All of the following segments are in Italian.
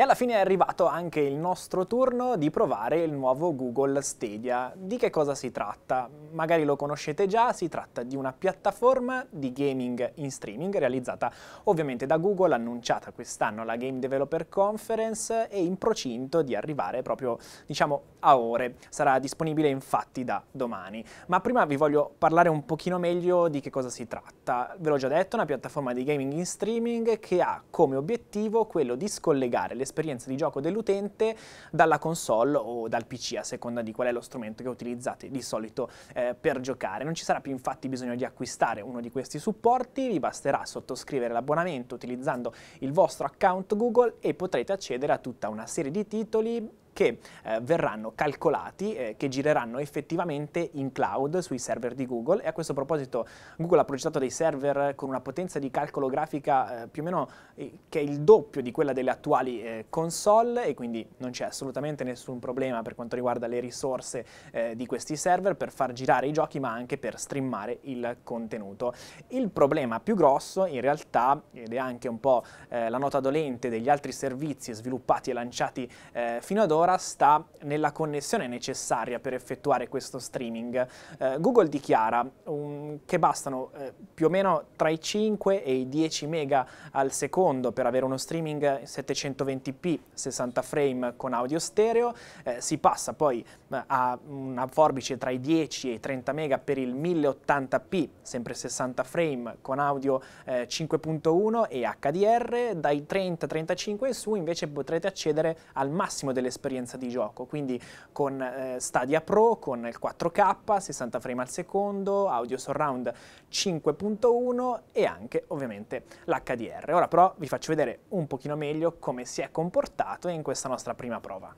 E alla fine è arrivato anche il nostro turno di provare il nuovo Google Stadia. Di che cosa si tratta? Magari lo conoscete già, si tratta di una piattaforma di gaming in streaming realizzata ovviamente da Google, annunciata quest'anno alla Game Developer Conference e in procinto di arrivare proprio, diciamo, a ore. Sarà disponibile infatti da domani. Ma prima vi voglio parlare un pochino meglio di che cosa si tratta. Ve l'ho già detto, è una piattaforma di gaming in streaming che ha come obiettivo quello di scollegare l'esperienza di gioco dell'utente dalla console o dal PC a seconda di qual è lo strumento che utilizzate di solito eh, per giocare. Non ci sarà più infatti bisogno di acquistare uno di questi supporti, vi basterà sottoscrivere l'abbonamento utilizzando il vostro account Google e potrete accedere a tutta una serie di titoli che eh, verranno calcolati, eh, che gireranno effettivamente in cloud sui server di Google e a questo proposito Google ha progettato dei server con una potenza di calcolo grafica eh, più o meno eh, che è il doppio di quella delle attuali eh, console e quindi non c'è assolutamente nessun problema per quanto riguarda le risorse eh, di questi server per far girare i giochi ma anche per streamare il contenuto. Il problema più grosso in realtà, ed è anche un po' la nota dolente degli altri servizi sviluppati e lanciati fino ad ora, ancora sta nella connessione necessaria per effettuare questo streaming. Eh, Google dichiara um, che bastano eh, più o meno tra i 5 e i 10 mega al secondo per avere uno streaming 720p 60 frame con audio stereo, eh, si passa poi eh, a una forbice tra i 10 e i 30 mega per il 1080p sempre 60 frame con audio 5.1 eh, e HDR, dai 30-35 in su invece potrete accedere al massimo dell'esperienza esperienza di gioco, quindi con eh, Stadia Pro, con il 4K, 60 frame al secondo, audio surround 5.1 e anche ovviamente l'HDR. Ora però vi faccio vedere un pochino meglio come si è comportato in questa nostra prima prova.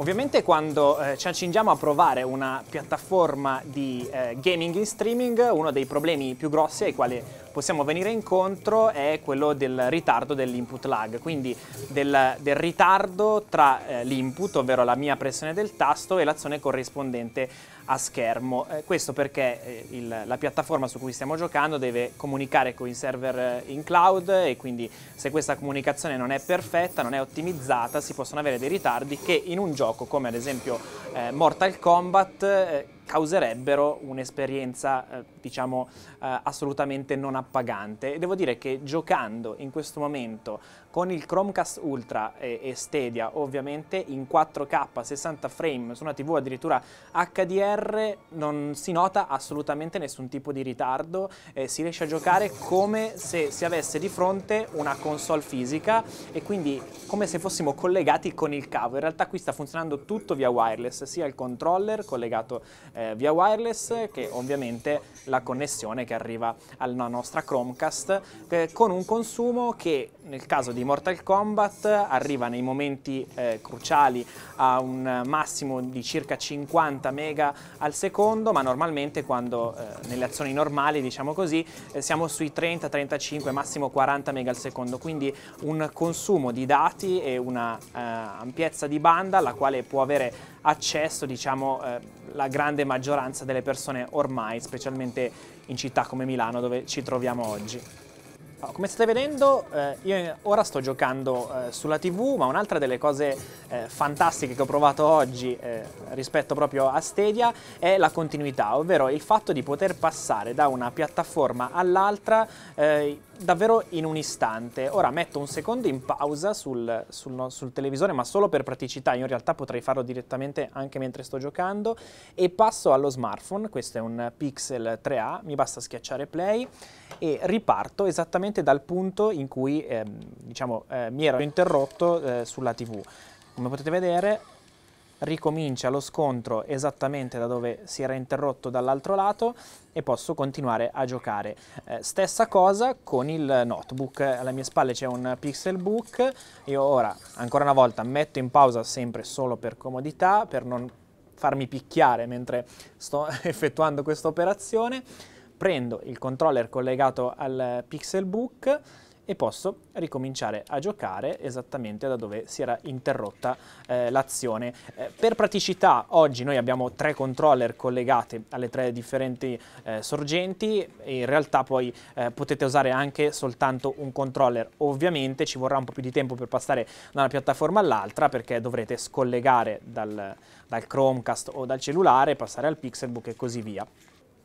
Ovviamente quando eh, ci accingiamo a provare una piattaforma di eh, gaming in streaming, uno dei problemi più grossi ai quali possiamo venire incontro è quello del ritardo dell'input lag, quindi del, del ritardo tra eh, l'input, ovvero la mia pressione del tasto, e l'azione corrispondente a schermo. Eh, questo perché eh, il, la piattaforma su cui stiamo giocando deve comunicare con i server eh, in cloud e quindi se questa comunicazione non è perfetta, non è ottimizzata, si possono avere dei ritardi che in un gioco come ad esempio eh, Mortal Kombat eh, causerebbero un'esperienza eh, diciamo eh, assolutamente non appagante e devo dire che giocando in questo momento con il Chromecast Ultra e, e Stadia ovviamente in 4K 60 frame su una TV addirittura HDR non si nota assolutamente nessun tipo di ritardo eh, si riesce a giocare come se si avesse di fronte una console fisica e quindi come se fossimo collegati con il cavo in realtà qui sta funzionando tutto via wireless sia il controller collegato eh, via wireless che ovviamente la connessione che arriva alla nostra Chromecast eh, con un consumo che nel caso di Mortal Kombat arriva nei momenti eh, cruciali a un massimo di circa 50 mega al secondo ma normalmente quando eh, nelle azioni normali diciamo così eh, siamo sui 30 35 massimo 40 mega al secondo quindi un consumo di dati e una eh, ampiezza di banda alla quale può avere accesso diciamo la grande maggioranza delle persone ormai, specialmente in città come Milano dove ci troviamo oggi. Come state vedendo, eh, io ora sto giocando eh, sulla TV, ma un'altra delle cose eh, fantastiche che ho provato oggi eh, rispetto proprio a Stadia è la continuità, ovvero il fatto di poter passare da una piattaforma all'altra eh, davvero in un istante. Ora metto un secondo in pausa sul, sul, sul, televisore, ma solo per praticità, io in realtà potrei farlo direttamente anche mentre sto giocando, e passo allo smartphone, questo è un Pixel 3A, mi basta schiacciare play e riparto esattamente esattamente dal punto in cui ehm, diciamo, eh, mi ero interrotto eh, sulla TV. Come potete vedere ricomincia lo scontro esattamente da dove si era interrotto dall'altro lato e posso continuare a giocare. Eh, stessa cosa con il notebook, alle mie spalle c'è un pixelbook, io ora ancora una volta metto in pausa sempre solo per comodità, per non farmi picchiare mentre sto effettuando questa operazione prendo il controller collegato al Pixelbook e posso ricominciare a giocare esattamente da dove si era interrotta eh, l'azione. Eh, per praticità oggi noi abbiamo tre controller collegati alle tre differenti eh, sorgenti e in realtà poi eh, potete usare anche soltanto un controller. Ovviamente ci vorrà un po' più di tempo per passare da una piattaforma all'altra perché dovrete scollegare dal, dal Chromecast o dal cellulare, passare al Pixelbook e così via.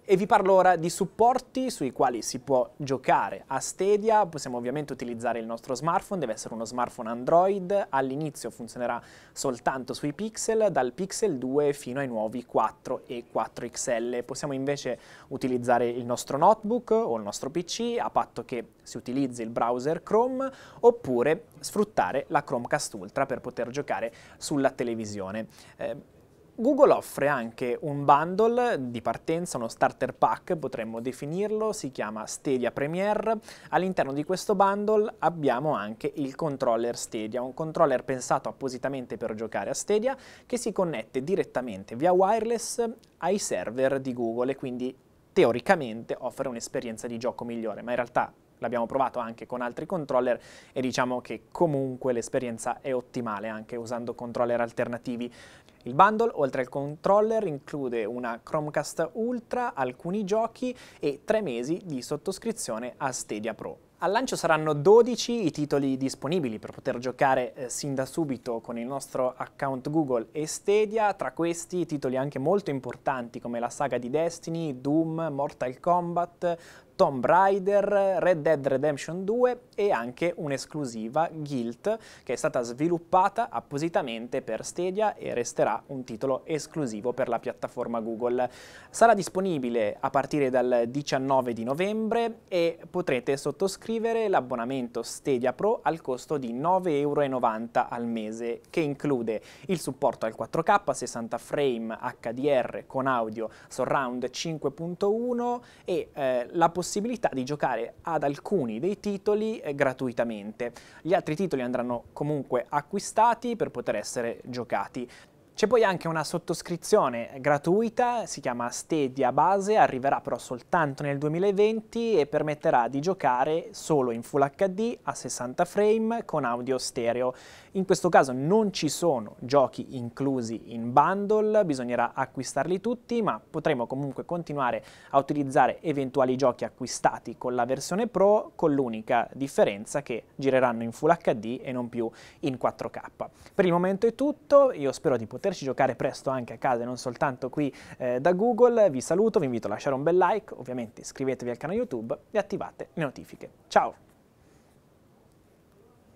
E vi parlo ora di supporti sui quali si può giocare a Stadia, possiamo ovviamente utilizzare il nostro smartphone, deve essere uno smartphone Android, all'inizio funzionerà soltanto sui pixel, dal Pixel 2 fino ai nuovi 4 e 4 XL. Possiamo invece utilizzare il nostro notebook o il nostro PC a patto che si utilizzi il browser Chrome oppure sfruttare la Chromecast Ultra per poter giocare sulla televisione. Eh, Google offre anche un bundle di partenza, uno starter pack potremmo definirlo, si chiama Stadia Premier. All'interno di questo bundle abbiamo anche il controller Stadia, un controller pensato appositamente per giocare a Stadia che si connette direttamente via wireless ai server di Google e quindi teoricamente offre un'esperienza di gioco migliore, ma in realtà l'abbiamo provato anche con altri controller e diciamo che comunque l'esperienza è ottimale anche usando controller alternativi. Il bundle, oltre al controller, include una Chromecast Ultra, alcuni giochi e tre mesi di sottoscrizione a Stadia Pro. Al lancio saranno 12 i titoli disponibili per poter giocare eh, sin da subito con il nostro account Google e Stadia, tra questi titoli anche molto importanti come la saga di Destiny, Doom, Mortal Kombat, Tomb Raider, Red Dead Redemption 2 e anche un'esclusiva Guilt che è stata sviluppata appositamente per Stadia e resterà un titolo esclusivo per la piattaforma Google. Sarà disponibile a partire dal 19 di novembre e potrete sottoscrivere l'abbonamento Stadia Pro al costo di 9,90€ al mese che include il supporto al 4K, 60 frame HDR con audio surround 5.1 e eh, la possibilità possibilità di giocare ad alcuni dei titoli eh, gratuitamente. Gli altri titoli andranno comunque acquistati per poter essere giocati. C'è poi anche una sottoscrizione gratuita, si chiama Stedia Base, arriverà però soltanto nel 2020 e permetterà di giocare solo in Full HD a 60 frame con audio stereo. In questo caso non ci sono giochi inclusi in bundle, bisognerà acquistarli tutti, ma potremo comunque continuare a utilizzare eventuali giochi acquistati con la versione Pro, con l'unica differenza che gireranno in Full HD e non più in 4K. Per il momento è tutto, io spero di poter poterci giocare presto anche a casa e non soltanto qui eh, da Google. Vi saluto, vi invito a lasciare un bel like, ovviamente iscrivetevi al canale YouTube e attivate le notifiche. Ciao!